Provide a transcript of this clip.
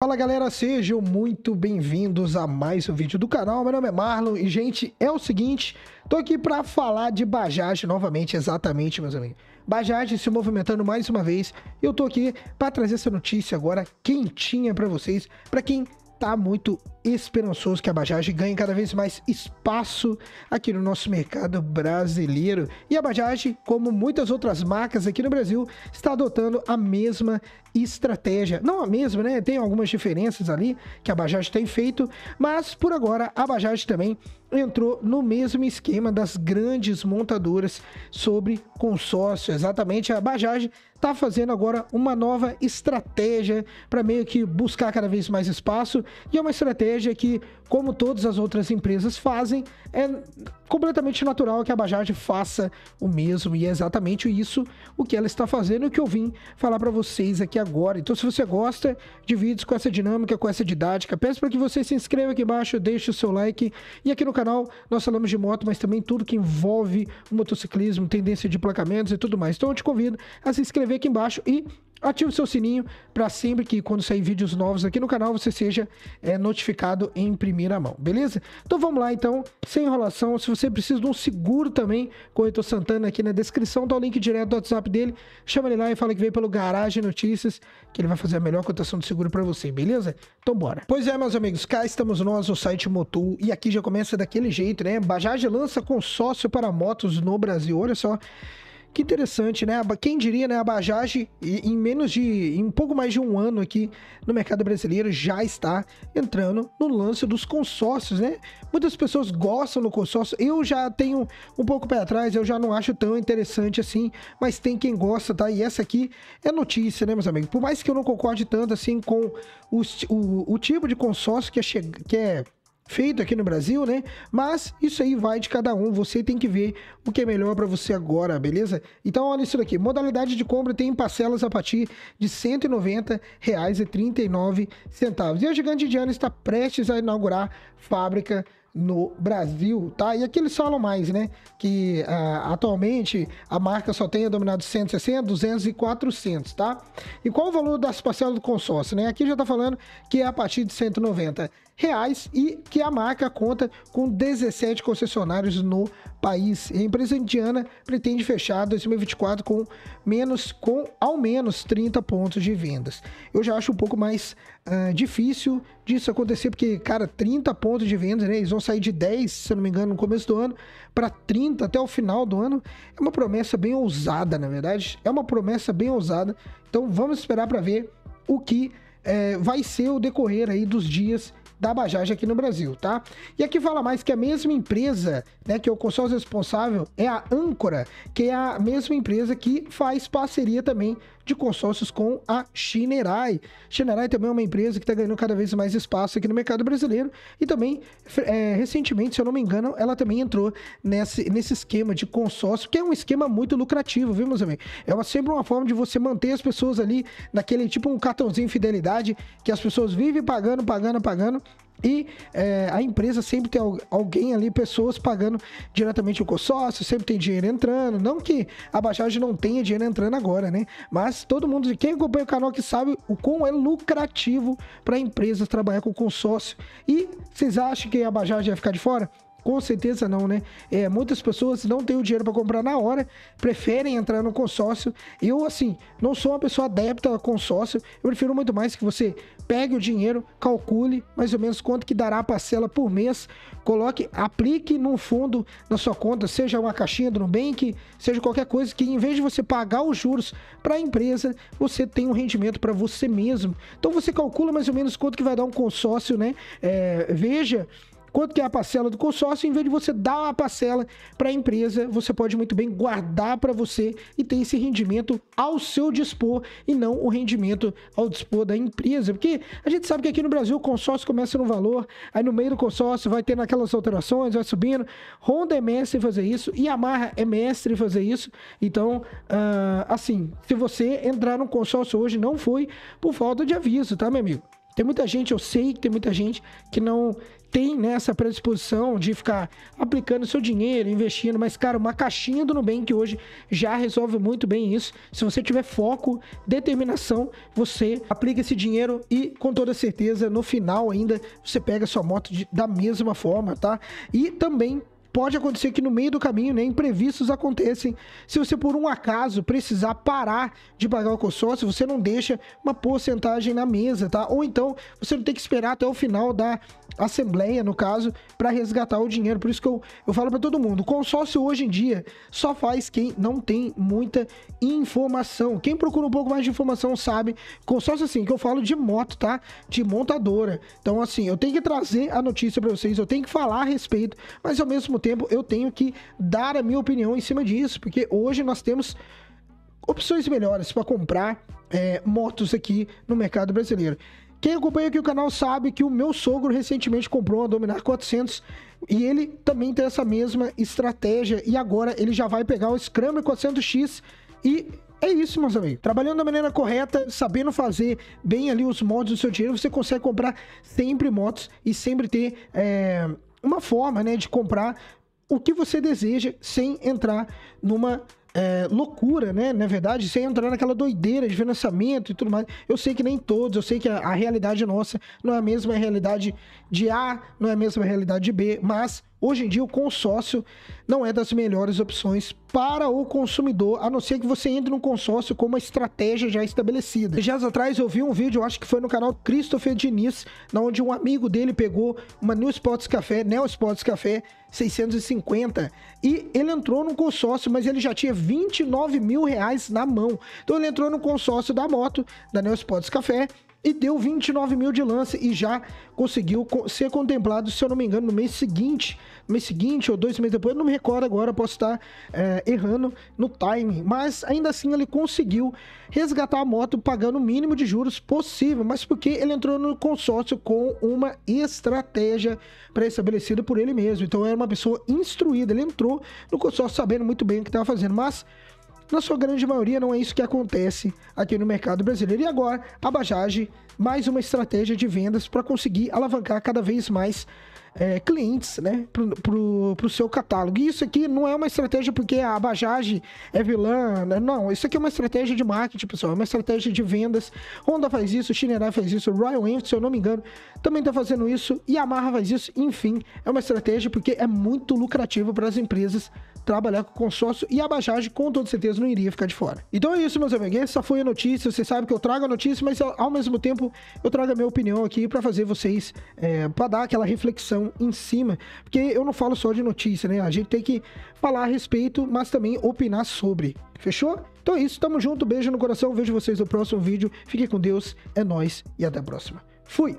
Fala galera, sejam muito bem-vindos a mais um vídeo do canal. Meu nome é Marlon e, gente, é o seguinte: tô aqui para falar de Bajaj novamente, exatamente, meus amigos. Bajaj se movimentando mais uma vez. Eu tô aqui para trazer essa notícia agora quentinha para vocês, para quem tá muito esperançoso que a Bajaj ganhe cada vez mais espaço aqui no nosso mercado brasileiro. E a Bajaj, como muitas outras marcas aqui no Brasil, está adotando a mesma estratégia. Não a mesma, né? Tem algumas diferenças ali que a Bajaj tem feito, mas por agora a Bajaj também entrou no mesmo esquema das grandes montadoras sobre consórcio. Exatamente, a Bajaj está fazendo agora uma nova estratégia para meio que buscar cada vez mais espaço e é uma estratégia que, como todas as outras empresas fazem, é completamente natural que a Bajaj faça o mesmo e é exatamente isso o que ela está fazendo e que eu vim falar para vocês aqui agora. Então, se você gosta de vídeos com essa dinâmica, com essa didática, peço para que você se inscreva aqui embaixo, deixe o seu like e aqui no canal nós falamos de moto, mas também tudo que envolve motociclismo, tendência de placamentos e tudo mais. Então, eu te convido a se inscrever aqui embaixo e ative o seu sininho para sempre que quando sair vídeos novos aqui no canal você seja é, notificado em primeira mão, beleza? Então vamos lá então, sem enrolação, se você precisa de um seguro também, Corretor Santana aqui na descrição, tá o link direto do WhatsApp dele, chama ele lá e fala que veio pelo Garagem Notícias, que ele vai fazer a melhor cotação de seguro para você, beleza? Então bora. Pois é, meus amigos, cá estamos nós no site Motul e aqui já começa daquele jeito, né? Bajaj lança consórcio para motos no Brasil, olha só... Que interessante, né? Quem diria, né? A Bajaj, em menos de. em um pouco mais de um ano aqui no mercado brasileiro, já está entrando no lance dos consórcios, né? Muitas pessoas gostam do consórcio. Eu já tenho um pouco para trás, eu já não acho tão interessante assim, mas tem quem gosta, tá? E essa aqui é notícia, né, meus amigos? Por mais que eu não concorde tanto assim com o, o, o tipo de consórcio que é, che... que é feito aqui no Brasil, né? Mas isso aí vai de cada um, você tem que ver o que é melhor para você agora, beleza? Então olha isso daqui, modalidade de compra tem parcelas a partir de R$ 190,39. E a Gigante Indiana está prestes a inaugurar fábrica no Brasil, tá? E aqui eles falam mais, né? Que uh, atualmente a marca só tem dominado 160, 200 e 400, tá? E qual o valor das parcelas do consórcio, né? Aqui já tá falando que é a partir de 190 reais e que a marca conta com 17 concessionários no país. E a empresa indiana pretende fechar 2024 com menos com ao menos 30 pontos de vendas. Eu já acho um pouco mais uh, difícil disso acontecer porque cara, 30 pontos de vendas, né? Eles vão sair de 10, se eu não me engano, no começo do ano, para 30 até o final do ano. É uma promessa bem ousada, na verdade. É uma promessa bem ousada. Então vamos esperar para ver o que é, vai ser o decorrer aí dos dias da Bajaj aqui no Brasil, tá? E aqui fala mais que a mesma empresa, né, que é o consórcio responsável é a Âncora, que é a mesma empresa que faz parceria também de consórcios com a Shinerai. Shinerai também é uma empresa que está ganhando cada vez mais espaço aqui no mercado brasileiro e também, é, recentemente, se eu não me engano, ela também entrou nesse, nesse esquema de consórcio, que é um esquema muito lucrativo, viu, meus amigos? É uma, sempre uma forma de você manter as pessoas ali naquele tipo um cartãozinho fidelidade que as pessoas vivem pagando, pagando, pagando e é, a empresa sempre tem alguém ali, pessoas pagando diretamente o consórcio, sempre tem dinheiro entrando. Não que a Bajaj não tenha dinheiro entrando agora, né? Mas todo mundo, quem acompanha o canal que sabe o quão é lucrativo para empresas trabalhar com consórcio. E vocês acham que a Bajaj vai ficar de fora? Com certeza não, né? É, muitas pessoas não têm o dinheiro para comprar na hora, preferem entrar no consórcio. Eu, assim, não sou uma pessoa adepta a consórcio. Eu prefiro muito mais que você pegue o dinheiro, calcule mais ou menos quanto que dará a parcela por mês, coloque, aplique num fundo na sua conta, seja uma caixinha do Nubank, seja qualquer coisa, que em vez de você pagar os juros para a empresa, você tem um rendimento para você mesmo. Então você calcula mais ou menos quanto que vai dar um consórcio, né? É, veja quanto que é a parcela do consórcio, em vez de você dar a parcela para a empresa, você pode muito bem guardar para você e ter esse rendimento ao seu dispor e não o rendimento ao dispor da empresa, porque a gente sabe que aqui no Brasil o consórcio começa no valor, aí no meio do consórcio vai ter aquelas alterações, vai subindo. Honda é mestre fazer isso, Yamaha é mestre fazer isso. Então, uh, assim, se você entrar no consórcio hoje, não foi por falta de aviso, tá, meu amigo? Tem muita gente, eu sei que tem muita gente que não tem nessa né, predisposição de ficar aplicando seu dinheiro, investindo, mas cara, uma caixinha do Nubank hoje já resolve muito bem isso. Se você tiver foco, determinação, você aplica esse dinheiro e com toda certeza no final ainda você pega sua moto de, da mesma forma, tá? E também Pode acontecer que no meio do caminho, né, imprevistos acontecem. Se você por um acaso precisar parar de pagar o consórcio, você não deixa uma porcentagem na mesa, tá? Ou então você não tem que esperar até o final da assembleia, no caso, para resgatar o dinheiro. Por isso que eu, eu falo para todo mundo, consórcio hoje em dia só faz quem não tem muita informação. Quem procura um pouco mais de informação sabe, consórcio assim, que eu falo de moto, tá? De montadora. Então assim, eu tenho que trazer a notícia para vocês, eu tenho que falar a respeito, mas ao mesmo tempo tempo, eu tenho que dar a minha opinião em cima disso, porque hoje nós temos opções melhores para comprar é, motos aqui no mercado brasileiro. Quem acompanha aqui o canal sabe que o meu sogro recentemente comprou uma Dominar 400 e ele também tem essa mesma estratégia e agora ele já vai pegar o Scrambler 400X e é isso, meus amigos. Trabalhando da maneira correta, sabendo fazer bem ali os modos do seu dinheiro, você consegue comprar sempre motos e sempre ter é, uma forma né, de comprar o que você deseja sem entrar numa é, loucura, né? Na verdade, sem entrar naquela doideira de financiamento e tudo mais. Eu sei que nem todos, eu sei que a, a realidade nossa não é a mesma realidade de A, não é a mesma realidade de B, mas Hoje em dia, o consórcio não é das melhores opções para o consumidor, a não ser que você entre num consórcio com uma estratégia já estabelecida. Dias atrás, eu vi um vídeo, acho que foi no canal Christopher Diniz, na onde um amigo dele pegou uma New Sports Café, Neo Sports Café 650, e ele entrou num consórcio, mas ele já tinha 29 mil reais na mão. Então, ele entrou no consórcio da moto, da Neo Sports Café, e deu 29 mil de lance e já conseguiu ser contemplado, se eu não me engano, no mês seguinte, no mês seguinte ou dois meses depois, eu não me recordo agora, posso estar é, errando no time, mas ainda assim ele conseguiu resgatar a moto pagando o mínimo de juros possível, mas porque ele entrou no consórcio com uma estratégia pré-estabelecida por ele mesmo, então era uma pessoa instruída, ele entrou no consórcio sabendo muito bem o que estava fazendo, mas na sua grande maioria, não é isso que acontece aqui no mercado brasileiro. E agora, a Bajaj, mais uma estratégia de vendas para conseguir alavancar cada vez mais é, clientes né, para o seu catálogo. E isso aqui não é uma estratégia porque ah, a Bajaj é vilã, né? não. Isso aqui é uma estratégia de marketing, pessoal, é uma estratégia de vendas. Honda faz isso, Shinerai faz isso, Royal Enfield, se eu não me engano, também está fazendo isso, e Yamaha faz isso, enfim, é uma estratégia porque é muito lucrativo para as empresas trabalhar com consórcio e a Bajaj com toda certeza não iria ficar de fora. Então é isso, meus amigos, essa foi a notícia, você sabe que eu trago a notícia, mas ao mesmo tempo eu trago a minha opinião aqui para fazer vocês, é, para dar aquela reflexão em cima, porque eu não falo só de notícia, né? A gente tem que falar a respeito, mas também opinar sobre. Fechou? Então é isso, tamo junto, beijo no coração, vejo vocês no próximo vídeo. Fique com Deus, é nós e até a próxima. Fui.